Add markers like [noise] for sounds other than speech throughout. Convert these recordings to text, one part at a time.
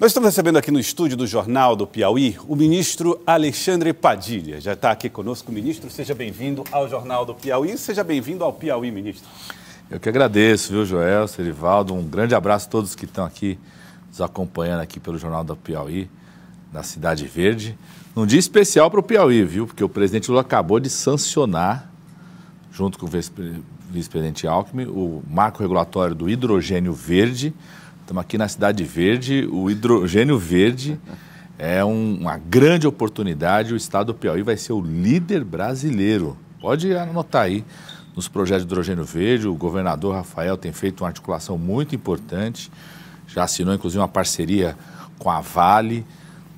Nós estamos recebendo aqui no estúdio do Jornal do Piauí o ministro Alexandre Padilha. Já está aqui conosco, ministro. Seja bem-vindo ao Jornal do Piauí. Seja bem-vindo ao Piauí, ministro. Eu que agradeço, viu, Joel, Serivaldo. Um grande abraço a todos que estão aqui nos acompanhando aqui pelo Jornal do Piauí, na Cidade Verde. Num dia especial para o Piauí, viu? Porque o presidente Lula acabou de sancionar, junto com o vice-presidente Alckmin, o marco regulatório do hidrogênio verde Estamos aqui na Cidade Verde, o hidrogênio verde é um, uma grande oportunidade. O estado do Piauí vai ser o líder brasileiro. Pode anotar aí nos projetos de hidrogênio verde. O governador Rafael tem feito uma articulação muito importante, já assinou inclusive uma parceria com a Vale,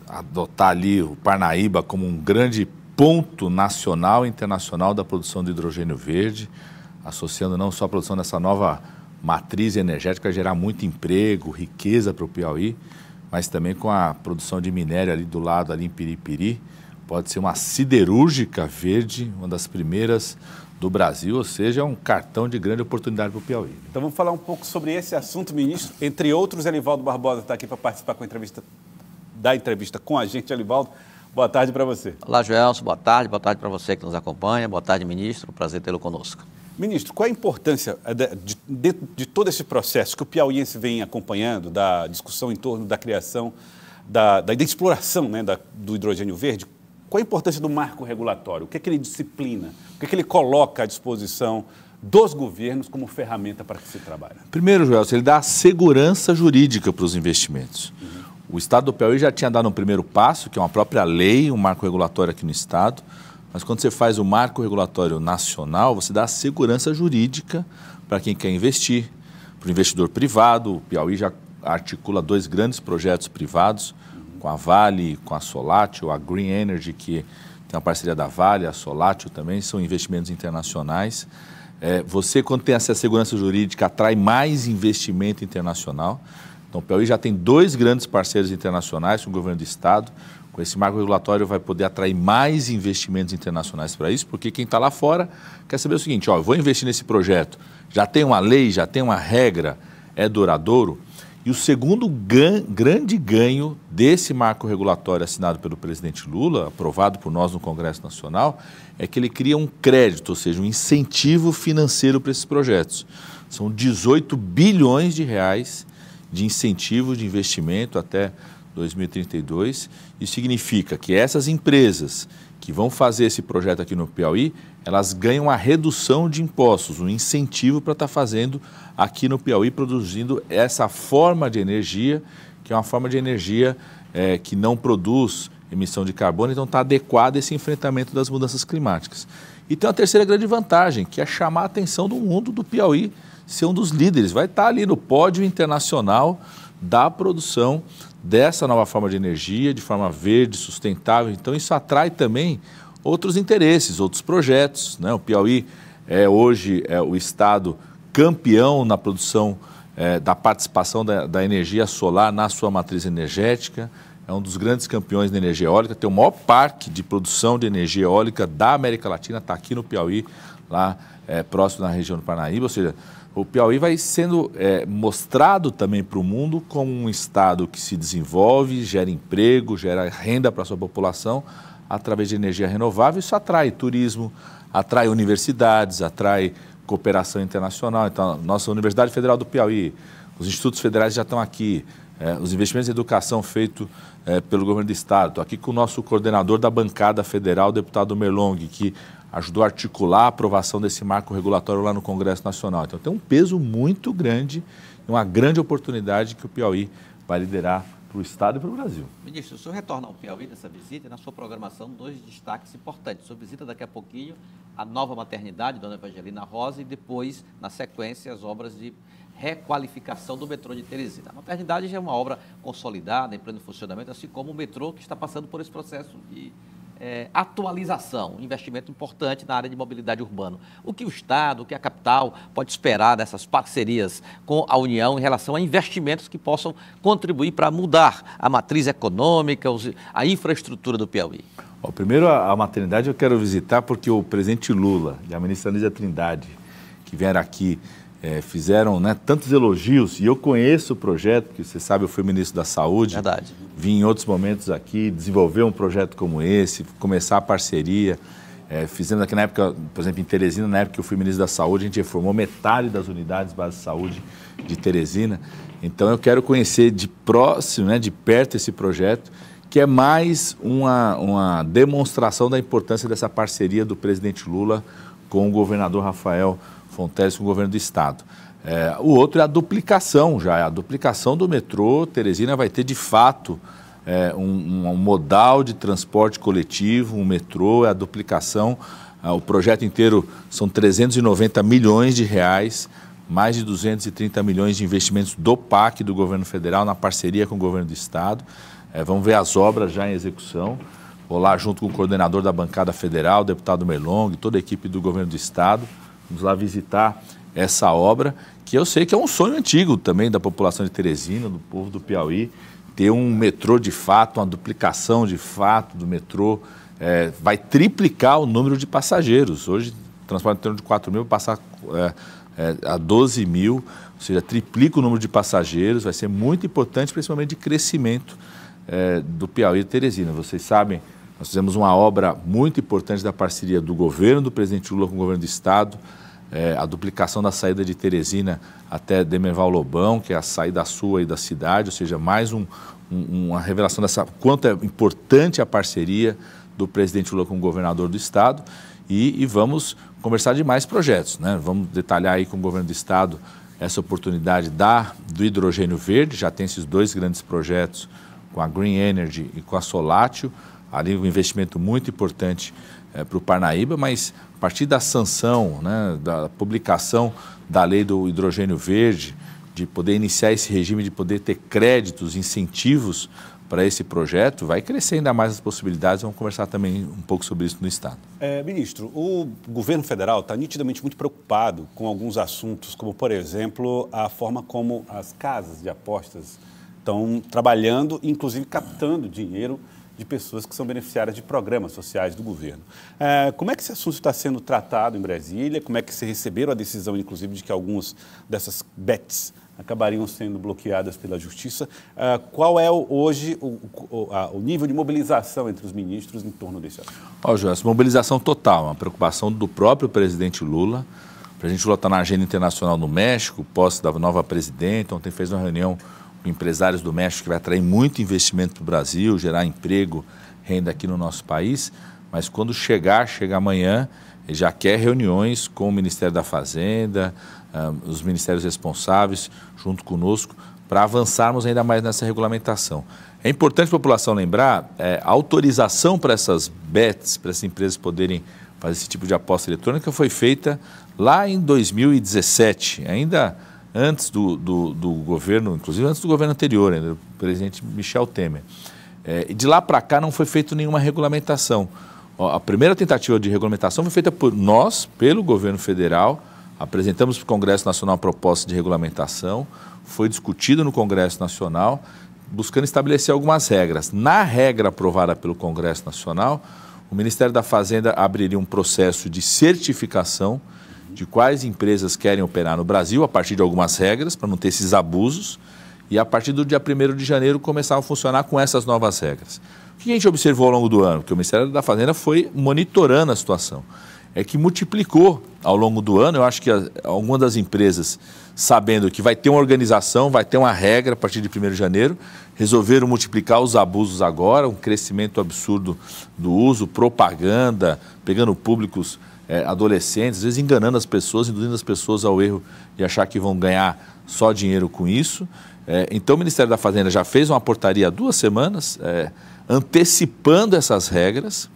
adotar ali o Parnaíba como um grande ponto nacional e internacional da produção de hidrogênio verde, associando não só a produção dessa nova matriz energética gerar muito emprego, riqueza para o Piauí, mas também com a produção de minério ali do lado, ali em Piripiri, pode ser uma siderúrgica verde, uma das primeiras do Brasil, ou seja, é um cartão de grande oportunidade para o Piauí. Então vamos falar um pouco sobre esse assunto, ministro. Entre outros, Elivaldo Barbosa está aqui para participar com entrevista, da entrevista com a gente. Elivaldo, boa tarde para você. Olá, Joelson, boa tarde, boa tarde para você que nos acompanha, boa tarde, ministro, prazer tê-lo conosco. Ministro, qual a importância eh, de, de, de, todo esse processo que o piauiense vem acompanhando, da discussão em torno da criação, da, da, da exploração né, da, do hidrogênio verde? Qual a importância do marco regulatório? O que é que ele disciplina? O que é que ele coloca à disposição dos governos como ferramenta para que se trabalhe? Primeiro, Joel, ele dá segurança jurídica para os investimentos. Uhum. O Estado do Piauí já tinha dado um primeiro passo, que é uma própria lei, um marco regulatório aqui no Estado. Mas quando você faz o marco regulatório nacional, você dá a segurança jurídica para quem quer investir, para o investidor privado. O Piauí já articula dois grandes projetos privados, com a Vale, com a Solatio, a Green Energy, que tem a parceria da Vale, a Solatio também, são investimentos internacionais. É, você, quando tem essa segurança jurídica, atrai mais investimento internacional. Então, o Piauí já tem dois grandes parceiros internacionais o governo do Estado. Com esse marco regulatório vai poder atrair mais investimentos internacionais para isso, porque quem está lá fora quer saber o seguinte, ó, vou investir nesse projeto, já tem uma lei, já tem uma regra, é duradouro? E o segundo gan grande ganho desse marco regulatório assinado pelo presidente Lula, aprovado por nós no Congresso Nacional, é que ele cria um crédito, ou seja, um incentivo financeiro para esses projetos. São 18 bilhões de reais de incentivo de investimento até 2032. Isso significa que essas empresas que vão fazer esse projeto aqui no Piauí, elas ganham a redução de impostos, um incentivo para estar tá fazendo aqui no Piauí, produzindo essa forma de energia, que é uma forma de energia é, que não produz emissão de carbono, então está adequado esse enfrentamento das mudanças climáticas. E tem uma terceira grande vantagem, que é chamar a atenção do mundo do Piauí ser um dos líderes, vai estar ali no pódio internacional da produção dessa nova forma de energia, de forma verde, sustentável. Então, isso atrai também outros interesses, outros projetos. Né? O Piauí é hoje é o estado campeão na produção é, da participação da, da energia solar na sua matriz energética. É um dos grandes campeões na energia eólica. Tem o maior parque de produção de energia eólica da América Latina, está aqui no Piauí, lá é, próximo na região do Parnaíba, ou seja, o Piauí vai sendo é, mostrado também para o mundo como um estado que se desenvolve, gera emprego, gera renda para a sua população através de energia renovável. Isso atrai turismo, atrai universidades, atrai cooperação internacional. Então, nossa Universidade Federal do Piauí, os institutos federais já estão aqui, é, os investimentos em educação feitos é, pelo governo do Estado. Estou aqui com o nosso coordenador da bancada federal, o deputado Merlong, que ajudou a articular a aprovação desse marco regulatório lá no Congresso Nacional. Então tem um peso muito grande, uma grande oportunidade que o Piauí vai liderar para o Estado e para o Brasil. Ministro, o senhor retorna ao Piauí nessa visita e na sua programação dois destaques importantes. O senhor visita daqui a pouquinho a nova maternidade, Dona Evangelina Rosa, e depois, na sequência, as obras de requalificação do metrô de Teresina. A maternidade já é uma obra consolidada, em pleno funcionamento, assim como o metrô que está passando por esse processo de é, atualização, investimento importante na área de mobilidade urbana. O que o Estado, o que a capital pode esperar dessas parcerias com a União em relação a investimentos que possam contribuir para mudar a matriz econômica, a infraestrutura do Piauí? Bom, primeiro, a, maternidade eu quero visitar porque o presidente Lula e a ministra Lídia Trindade, que vieram aqui é, fizeram né, tantos elogios, e eu conheço o projeto, porque você sabe, eu fui ministro da Saúde. Verdade. Vim em outros momentos aqui desenvolver um projeto como esse, começar a parceria. É, fizemos aqui na época, por exemplo, em Teresina, na época que eu fui ministro da Saúde, a gente reformou metade das unidades base de saúde de Teresina. Então eu quero conhecer de próximo, né, de perto esse projeto, que é mais uma, uma demonstração da importância dessa parceria do presidente Lula com o governador Rafael acontece com o governo do Estado. É, o outro é a duplicação já, é a duplicação do metrô. Teresina vai ter de fato é, um, um, modal de transporte coletivo, um metrô, é a duplicação. Ah, o projeto inteiro são 390 milhões de reais, mais de 230 milhões de investimentos do PAC, do governo federal, na parceria com o governo do estado. É, vamos ver as obras já em execução. Vou lá junto com o coordenador da bancada federal, deputado Merlong, toda a equipe do governo do estado. Vamos lá visitar essa obra, que eu sei que é um sonho antigo também da população de Teresina, do povo do Piauí, ter um metrô de fato, uma duplicação de fato do metrô. É, vai triplicar o número de passageiros. Hoje, transporte torno de 4 mil vai passar é, é, a 12 mil, ou seja, triplica o número de passageiros. Vai ser muito importante, principalmente de crescimento é, do Piauí e Teresina. Vocês sabem nós fizemos uma obra muito importante da parceria do governo do presidente Lula com o governo do Estado, é, a duplicação da saída de Teresina até Demerval Lobão, que é a saída sua e da cidade, ou seja, mais um, um, uma revelação dessa quanto é importante a parceria do presidente Lula com o governador do Estado. E, e vamos conversar de mais projetos, né? Vamos detalhar aí com o governo do Estado essa oportunidade da, do hidrogênio verde, já tem esses dois grandes projetos com a Green Energy e com a Solátil ali um investimento muito importante é, eh, para o Parnaíba, mas a partir da sanção, né, da publicação da lei do hidrogênio verde, de poder iniciar esse regime, de poder ter créditos, incentivos para esse projeto, vai crescer ainda mais as possibilidades. Vamos conversar também um pouco sobre isso no Estado. É, ministro, o governo federal está nitidamente muito preocupado com alguns assuntos, como, por exemplo, a forma como as casas de apostas estão trabalhando, inclusive captando dinheiro de pessoas que são beneficiárias de programas sociais do governo. É, como é que esse assunto está sendo tratado em Brasília? Como é que se receberam a decisão, inclusive, de que alguns dessas bets acabariam sendo bloqueadas pela justiça? É, qual é hoje o, o, a, o, nível de mobilização entre os ministros em torno desse assunto? Ó, oh, mobilização total, uma preocupação do próprio presidente Lula. O presidente Lula está na agenda internacional no México, posse da nova presidente, ontem fez uma reunião empresários do México, que vai atrair muito investimento para o Brasil, gerar emprego, renda aqui no nosso país. Mas quando chegar, chega amanhã, ele já quer reuniões com o Ministério da Fazenda, ah, os ministérios responsáveis, junto conosco, para avançarmos ainda mais nessa regulamentação. É importante a população lembrar, é, a autorização para essas bets, para essas empresas poderem fazer esse tipo de aposta eletrônica, foi feita lá em 2017, ainda antes do, do, do, governo, inclusive antes do governo anterior, do presidente Michel Temer. É, de lá para cá não foi feita nenhuma regulamentação. A primeira tentativa de regulamentação foi feita por nós, pelo governo federal. Apresentamos para o Congresso Nacional a proposta de regulamentação, foi discutida no Congresso Nacional, buscando estabelecer algumas regras. Na regra aprovada pelo Congresso Nacional, o Ministério da Fazenda abriria um processo de certificação de quais empresas querem operar no Brasil a partir de algumas regras, para não ter esses abusos, e a partir do dia 1 de janeiro começaram a funcionar com essas novas regras. O que a gente observou ao longo do ano? Que o Ministério da Fazenda foi monitorando a situação. É que multiplicou ao longo do ano, eu acho que algumas das empresas, sabendo que vai ter uma organização, vai ter uma regra a partir de 1 de janeiro, resolveram multiplicar os abusos agora, um crescimento absurdo do uso, propaganda, pegando públicos é, adolescentes, às vezes enganando as pessoas, induzindo as pessoas ao erro de achar que vão ganhar só dinheiro com isso. É, então, o Ministério da Fazenda já fez uma portaria há duas semanas, é, antecipando essas regras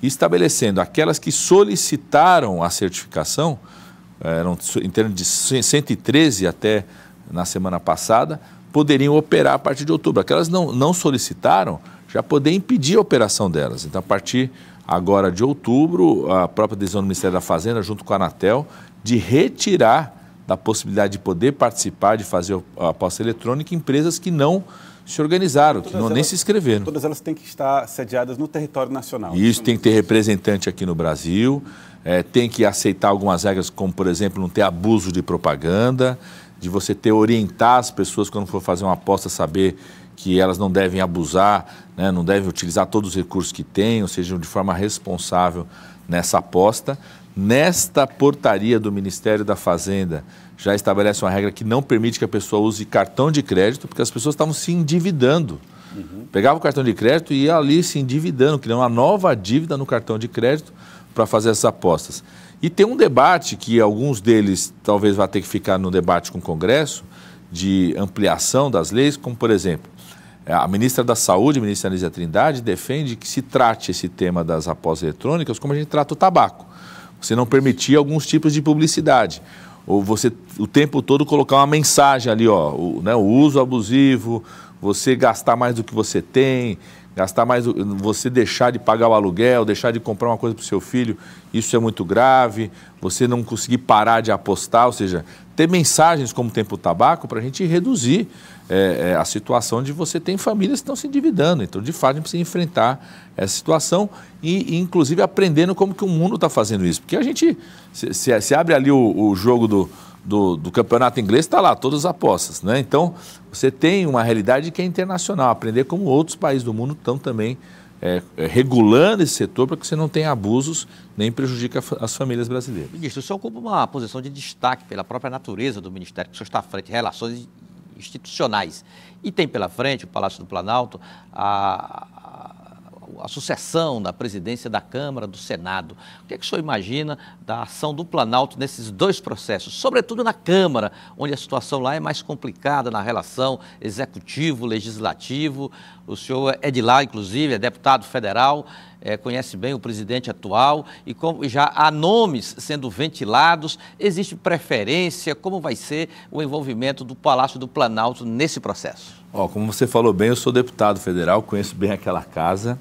e estabelecendo aquelas que solicitaram a certificação, é, eram em termos de 113 até na semana passada, poderiam operar a partir de outubro. Aquelas não, não solicitaram, já poder impedir a operação delas. Então, a partir agora de outubro, a própria decisão do Ministério da Fazenda, junto com a Anatel, de retirar da possibilidade de poder participar, de fazer a aposta eletrônica, empresas que não se organizaram, que não, elas, nem se inscreveram. Todas elas têm que estar sediadas no território nacional. Isso, tem que ter representante aqui no Brasil, é, tem que aceitar algumas regras, como, por exemplo, não ter abuso de propaganda, de você ter orientar as pessoas quando for fazer uma aposta, saber que elas não devem abusar, né, não devem utilizar todos os recursos que têm, ou sejam de forma responsável nessa aposta. Nesta portaria do Ministério da Fazenda, já estabelece uma regra que não permite que a pessoa use cartão de crédito, porque as pessoas estavam se endividando. Uhum. Pegava o cartão de crédito e ia ali se endividando, criando uma nova dívida no cartão de crédito para fazer essas apostas. E tem um debate que alguns deles talvez vá ter que ficar no debate com o Congresso, de ampliação das leis, como por exemplo, é, a ministra da Saúde, a ministra Anísia Trindade, defende que se trate esse tema das após eletrônicas como a gente trata o tabaco. Você não permitir alguns tipos de publicidade. Ou você o tempo todo colocar uma mensagem ali, ó, o, né, o uso abusivo, você gastar mais do que você tem, gastar mais, você deixar de pagar o aluguel, deixar de comprar uma coisa para o seu filho isso é muito grave, você não conseguir parar de apostar, ou seja, ter mensagens como Tempo Tabaco para a gente reduzir é, é, a situação de você ter famílias que estão se endividando. Então, de fato, a gente precisa enfrentar essa situação e, e inclusive, aprendendo como que o mundo está fazendo isso. Porque a gente, se, se, se abre ali o, o jogo do, do, do, campeonato inglês, está lá todas as apostas. Né? Então, você tem uma realidade que é internacional, aprender como outros países do mundo estão também é, é, regulando esse setor para que você não tenha abusos nem prejudique as famílias brasileiras. Ministro, o senhor ocupa uma posição de destaque pela própria natureza do Ministério, que o senhor está à frente, relações institucionais. E tem pela frente o Palácio do Planalto, a, a sucessão da presidência da Câmara, do Senado. O que, é que o senhor imagina da ação do Planalto nesses dois processos, sobretudo na Câmara, onde a situação lá é mais complicada na relação executivo-legislativo? O senhor é de lá, inclusive, é deputado federal é, conhece bem o presidente atual e já há nomes sendo ventilados. Existe preferência? Como vai ser o envolvimento do Palácio do Planalto nesse processo? Ó, como você falou bem, eu sou deputado federal, conheço bem aquela casa.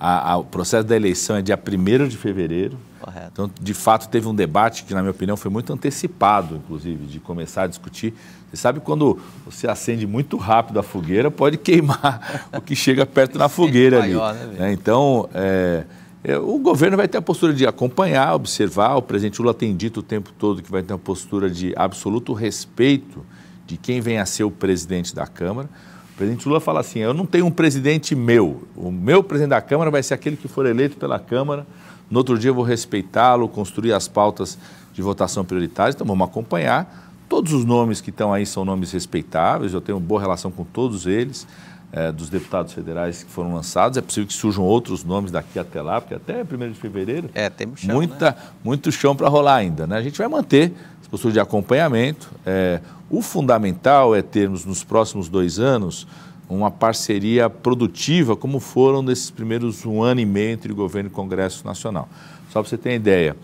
A, a, o processo da eleição é dia 1 de fevereiro, Correto. Então, de fato, teve um debate que, na minha opinião, foi muito antecipado, inclusive, de começar a discutir. Você sabe quando você acende muito rápido a fogueira, pode [laughs] queimar o que chega perto na fogueira maior, ali. Né, né? então, é, é, o governo vai ter a postura de acompanhar, observar. O presidente Lula tem dito o tempo todo que vai ter uma postura de absoluto respeito de quem vem a ser o presidente da Câmara. O presidente Lula fala assim: eu não tenho um presidente meu. O meu presidente da Câmara vai ser aquele que for eleito pela Câmara no outro dia eu vou respeitá-lo, construir as pautas de votação prioritárias, então vamos acompanhar. Todos os nomes que estão aí são nomes respeitáveis, eu tenho boa relação com todos eles, é, dos deputados federais que foram lançados. É possível que surjam outros nomes daqui até lá, porque até 1 de fevereiro. É, temos chão. Muita, né? Muito chão para rolar ainda. Né? A gente vai manter esse postura de acompanhamento. É, o fundamental é termos nos próximos dois anos uma parceria produtiva, como foram nesses primeiros um ano e meio entre governo e Congresso Nacional. Só para você ter ideia,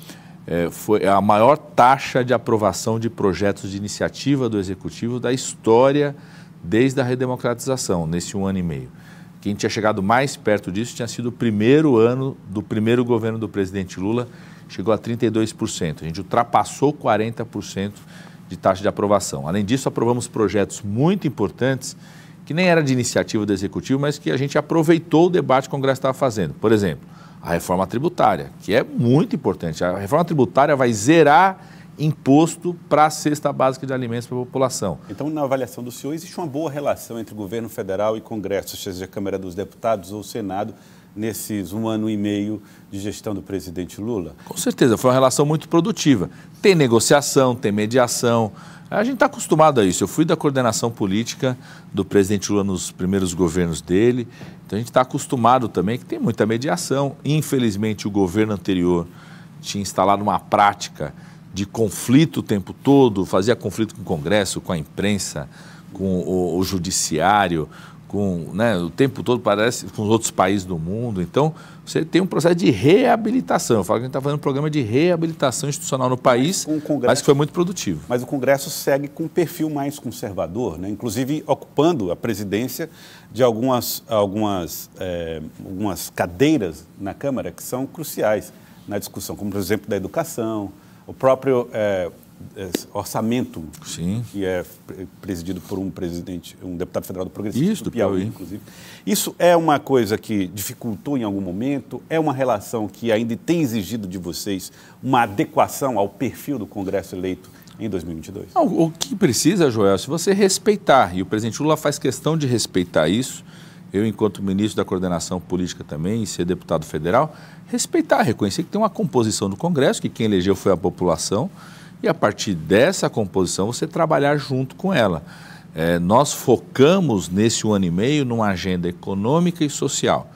é, foi a maior taxa de aprovação de projetos de iniciativa do Executivo da história desde a redemocratização, nesse um ano e meio. Quem tinha chegado mais perto disso tinha sido o primeiro ano do primeiro governo do presidente Lula, chegou a 32%. A gente ultrapassou 40% de taxa de aprovação. Além disso, aprovamos projetos muito importantes que nem era de iniciativa do Executivo, mas que a gente aproveitou o debate que o Congresso estava fazendo. Por exemplo, a reforma tributária, que é muito importante. A reforma tributária vai zerar imposto para a cesta básica de alimentos para a população. Então, na avaliação do senhor, existe uma boa relação entre o governo federal e Congresso, seja a Câmara dos Deputados ou o Senado, nesses um ano e meio de gestão do presidente Lula? Com certeza, foi uma relação muito produtiva. Tem negociação, tem mediação, a gente está acostumado a isso. Eu fui da coordenação política do presidente Lula nos primeiros governos dele. Então a gente está acostumado também que tem muita mediação. Infelizmente, o governo anterior tinha instalado uma prática de conflito o tempo todo, fazia conflito com o Congresso, com a imprensa, com o, o judiciário, com, né, o tempo todo parece com os outros países do mundo. Então, você tem um processo de reabilitação. Eu falo que a gente está fazendo um programa de reabilitação institucional no país, mas, Congresso, mas que foi muito produtivo. Mas o Congresso segue com um perfil mais conservador, né? inclusive ocupando a presidência de algumas, algumas, é, algumas cadeiras na Câmara que são cruciais na discussão, como por exemplo da educação, o próprio é, é, orçamento, Sim. que é presidido por um presidente, um deputado federal do progressista Isso, do Piauí, Piauí, inclusive. Isso é uma coisa que dificultou em algum momento? É uma relação que ainda tem exigido de vocês uma adequação ao perfil do Congresso eleito em 2022? O que precisa, Joel, se você respeitar, e o presidente Lula faz questão de respeitar isso, eu, enquanto ministro da coordenação política também, e ser deputado federal, respeitar, reconhecer que tem uma composição do Congresso, que quem elegeu foi a população, e a partir dessa composição você trabalhar junto com ela. É, nós focamos nesse um ano e meio numa agenda econômica e social.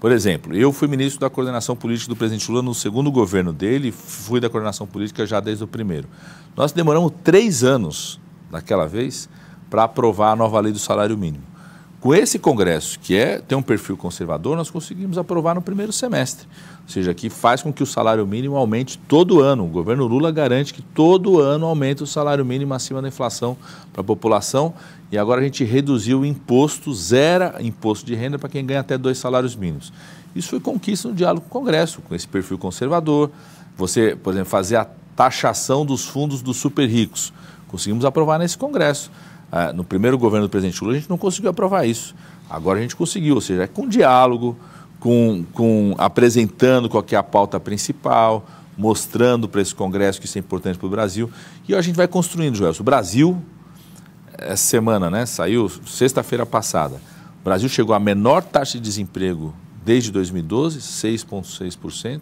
Por exemplo, eu fui ministro da coordenação política do presidente Lula no segundo governo dele, fui da coordenação política já desde o primeiro. Nós demoramos três anos, naquela vez, para aprovar a nova lei do salário mínimo. Com esse Congresso, que é, tem um perfil conservador, nós conseguimos aprovar no primeiro semestre. Ou seja, que faz com que o salário mínimo aumente todo ano. O governo Lula garante que todo ano aumente o salário mínimo acima da inflação para a população. E agora a gente reduziu o imposto, zera imposto de renda para quem ganha até dois salários mínimos. Isso foi conquista no diálogo com o Congresso, com esse perfil conservador. Você, por exemplo, fazer a taxação dos fundos dos super ricos. Conseguimos aprovar nesse Congresso. Ah, no primeiro governo do presidente Lula, a gente não conseguiu aprovar isso. Agora a gente conseguiu, ou seja, é com diálogo, com, com apresentando qual é a pauta principal, mostrando para esse Congresso que isso é importante para o Brasil. E a gente vai construindo, Joel. O Brasil, essa semana, né, saiu sexta-feira passada, o Brasil chegou à menor taxa de desemprego desde 2012, 6,6%.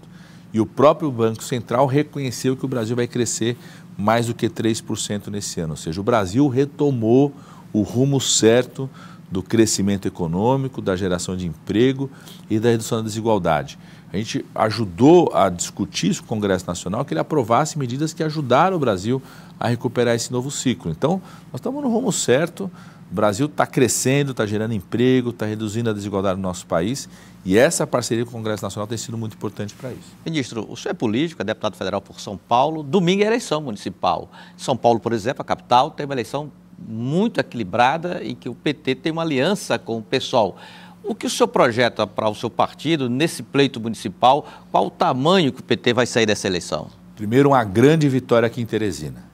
E o próprio Banco Central reconheceu que o Brasil vai crescer mais do que 3% nesse ano. Ou seja, o Brasil retomou o rumo certo do crescimento econômico, da geração de emprego e da redução da desigualdade. A gente ajudou a discutir isso com o Congresso Nacional, que ele aprovasse medidas que ajudaram o Brasil a recuperar esse novo ciclo. Então, nós estamos no rumo certo, o Brasil está crescendo, está gerando emprego, está reduzindo a desigualdade no nosso país e essa parceria com o Congresso Nacional tem sido muito importante para isso. Ministro, o senhor é político, é deputado federal por São Paulo. Domingo é eleição municipal. São Paulo, por exemplo, a capital, tem uma eleição muito equilibrada e que o PT tem uma aliança com o PSOL. O que o senhor projeta para o seu partido nesse pleito municipal? Qual o tamanho que o PT vai sair dessa eleição? Primeiro, uma grande vitória aqui em Teresina.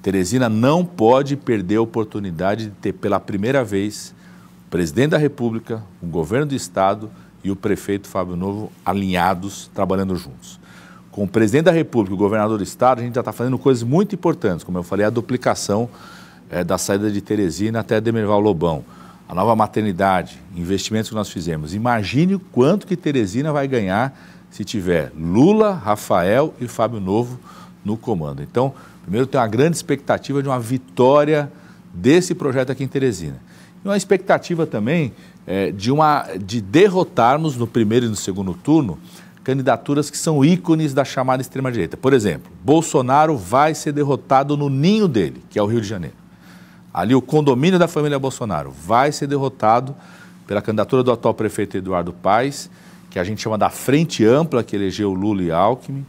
Teresina não pode perder a oportunidade de ter, pela primeira vez, o presidente da República, o governo do Estado e o prefeito Fábio Novo alinhados, trabalhando juntos. Com o presidente da República e o governador do Estado, a gente já está fazendo coisas muito importantes, como eu falei, a duplicação é, da saída de Teresina até Demerval Lobão, a nova maternidade, investimentos que nós fizemos. Imagine o quanto que Teresina vai ganhar se tiver Lula, Rafael e Fábio Novo no comando. Então, primeiro tem uma grande expectativa de uma vitória desse projeto aqui em Teresina. E uma expectativa também é, de, uma, de derrotarmos no primeiro e no segundo turno candidaturas que são ícones da chamada extrema-direita. Por exemplo, Bolsonaro vai ser derrotado no ninho dele, que é o Rio de Janeiro. Ali, o condomínio da família Bolsonaro vai ser derrotado pela candidatura do atual prefeito Eduardo Paes, que a gente chama da Frente Ampla, que elegeu Lula e Alckmin,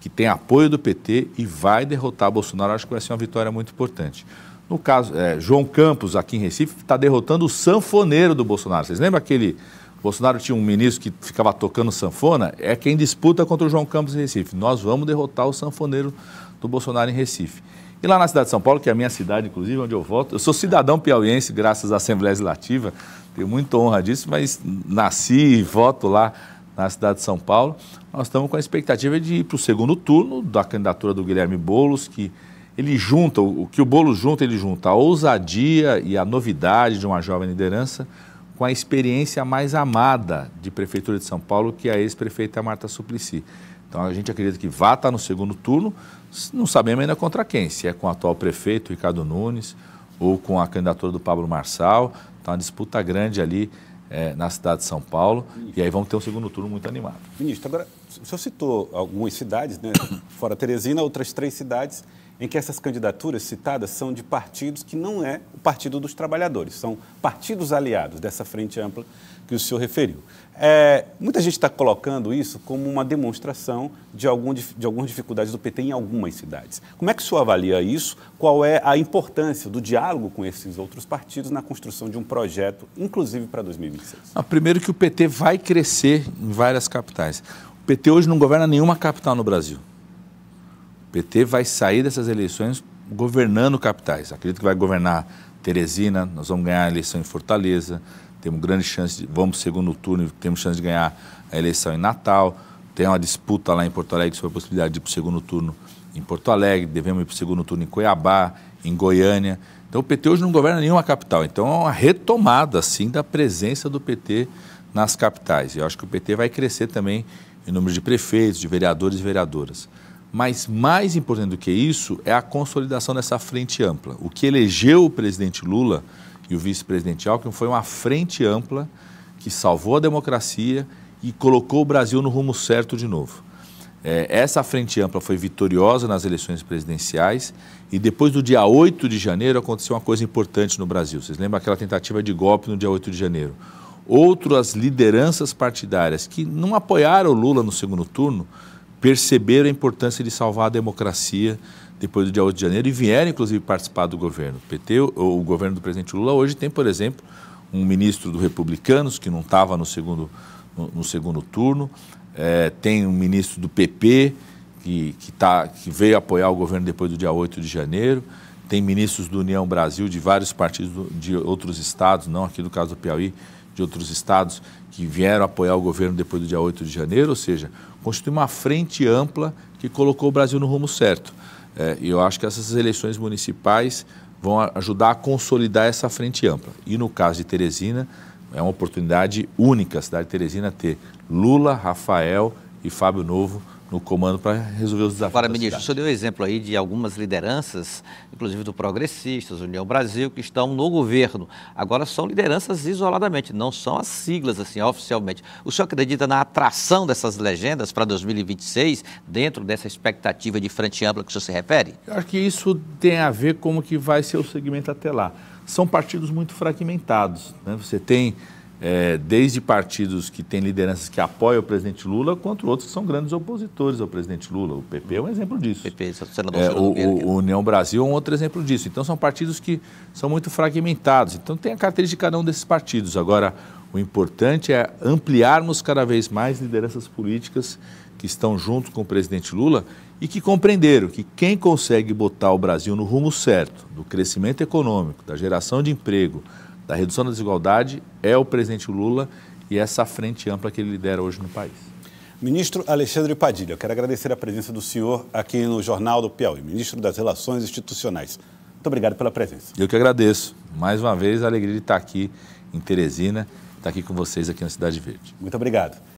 que tem apoio do PT e vai derrotar Bolsonaro. Acho que vai ser uma vitória muito importante. No caso, é, João Campos, aqui em Recife, está derrotando o sanfoneiro do Bolsonaro. Vocês lembram aquele. Bolsonaro tinha um ministro que ficava tocando sanfona? É quem disputa contra o João Campos em Recife. Nós vamos derrotar o sanfoneiro do Bolsonaro em Recife. E lá na cidade de São Paulo, que é a minha cidade, inclusive, onde eu voto, eu sou cidadão piauiense, graças à Assembleia Legislativa, tenho muita honra disso, mas nasci e voto lá na cidade de São Paulo. Nós estamos com a expectativa de ir para o segundo turno da candidatura do Guilherme Boulos, que ele junta, o que o bolo junta, ele junta a ousadia e a novidade de uma jovem liderança com a experiência mais amada de Prefeitura de São Paulo, que é a ex-prefeita Marta Suplicy. Então a gente acredita que vá estar tá no segundo turno, não sabemos ainda contra quem, se é com o atual prefeito Ricardo Nunes ou com a candidatura do Pablo Marçal. Está uma disputa grande ali é, na cidade de São Paulo. Ministro. E aí vamos ter um segundo turno muito animado. Ministro, agora, o senhor citou algumas cidades, né? [coughs] fora Teresina, outras três cidades em que essas candidaturas citadas são de partidos que não é o Partido dos Trabalhadores, são partidos aliados dessa frente ampla que o senhor referiu. É, muita gente está colocando isso como uma demonstração de, algum, de algumas dificuldades do PT em algumas cidades. Como é que o senhor avalia isso? Qual é a importância do diálogo com esses outros partidos na construção de um projeto, inclusive para 2026? Não, primeiro que o PT vai crescer em várias capitais. O PT hoje não governa nenhuma capital no Brasil. PT vai sair dessas eleições governando capitais. Acredito que vai governar Teresina, nós vamos ganhar a eleição em Fortaleza, temos grande chance, de, vamos segundo turno, temos chance de ganhar a eleição em Natal, tem uma disputa lá em Porto Alegre sobre a possibilidade de ir para o segundo turno em Porto Alegre, devemos ir para o segundo turno em Cuiabá, em Goiânia. Então o PT hoje não governa nenhuma capital, então é uma retomada, assim, da presença do PT nas capitais. E eu acho que o PT vai crescer também em número de prefeitos, de vereadores e vereadoras. Mas mais importante do que isso é a consolidação dessa frente ampla. O que elegeu o presidente Lula e o vice-presidente Alckmin foi uma frente ampla que salvou a democracia e colocou o Brasil no rumo certo de novo. É, essa frente ampla foi vitoriosa nas eleições presidenciais e depois do dia 8 de janeiro aconteceu uma coisa importante no Brasil. Vocês lembram aquela tentativa de golpe no dia 8 de janeiro? Outras lideranças partidárias que não apoiaram o Lula no segundo turno perceberam a importância de salvar a democracia depois do dia 8 de janeiro e vieram, inclusive, participar do governo. O PT, ou o governo do presidente Lula, hoje tem, por exemplo, um ministro do Republicanos, que não estava no segundo, no, no segundo turno, é, tem um ministro do PP, que, que, tá, que veio apoiar o governo depois do dia 8 de janeiro, tem ministros do União Brasil, de vários partidos do, de outros estados, não aqui do caso do Piauí, de outros estados, que vieram apoiar o governo depois do dia 8 de janeiro, ou seja, constitui uma frente ampla que colocou o Brasil no rumo certo. É, e eu acho que essas eleições municipais vão ajudar a consolidar essa frente ampla. E no caso de Teresina, é uma oportunidade única a cidade de Teresina ter Lula, Rafael e Fábio Novo no comando para resolver os desafios. Agora, ministro, cidade. o senhor deu exemplo aí de algumas lideranças, inclusive do Progressistas, União Brasil, que estão no governo. Agora são lideranças isoladamente, não são as siglas assim oficialmente. O senhor acredita na atração dessas legendas para 2026 dentro dessa expectativa de frente ampla que o senhor se refere? Eu acho que isso tem a ver como que vai ser o segmento até lá. São partidos muito fragmentados, né? Você tem é, desde partidos que têm lideranças que apoiam o presidente Lula, quanto outros que são grandes opositores ao presidente Lula. O PP é um exemplo disso. PP, senador, é, o, o, o União Brasil é um outro exemplo disso. Então, são partidos que são muito fragmentados. Então, tem a característica de cada um desses partidos. Agora, o importante é ampliarmos cada vez mais lideranças políticas que estão junto com o presidente Lula e que compreenderam que quem consegue botar o Brasil no rumo certo do crescimento econômico, da geração de emprego, da redução da desigualdade é o presidente Lula e essa frente ampla que ele lidera hoje no país. Ministro Alexandre Padilha, quero agradecer a presença do senhor aqui no Jornal do Piauí, ministro das Relações Institucionais. Muito obrigado pela presença. Eu que agradeço. Mais uma vez, a alegria de estar aqui em Teresina, estar aqui com vocês aqui na Cidade Verde. Muito obrigado.